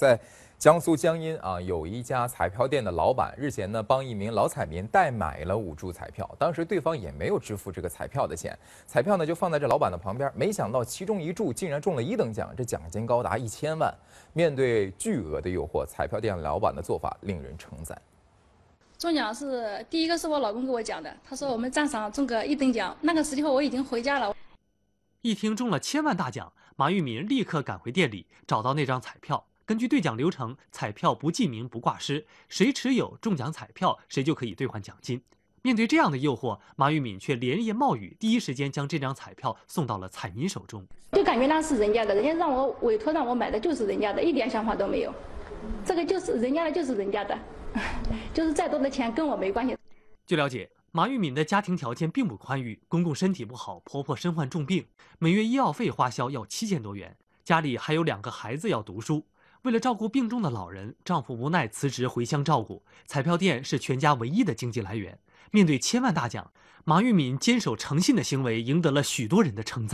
在江苏江阴啊，有一家彩票店的老板日前呢，帮一名老彩民代买了五注彩票，当时对方也没有支付这个彩票的钱，彩票呢就放在这老板的旁边，没想到其中一注竟然中了一等奖，这奖金高达一千万。面对巨额的诱惑，彩票店老板的做法令人称赞。中奖是第一个是我老公给我讲的，他说我们赞赏中个一等奖，那个时候我已经回家了。一听中了千万大奖，马玉民立刻赶回店里，找到那张彩票。根据兑奖流程，彩票不记名不挂失，谁持有中奖彩票，谁就可以兑换奖金。面对这样的诱惑，马玉敏却连夜冒雨，第一时间将这张彩票送到了彩民手中。就感觉那是人家的，人家让我委托让我买的就是人家的，一点想法都没有。这个就是人家的，就是人家的，就是再多的钱跟我没关系。据了解，马玉敏的家庭条件并不宽裕，公公身体不好，婆婆身患重病，每月医药费花销要七千多元，家里还有两个孩子要读书。为了照顾病重的老人，丈夫无奈辞职回乡照顾。彩票店是全家唯一的经济来源。面对千万大奖，马玉敏坚守诚信的行为赢得了许多人的称赞。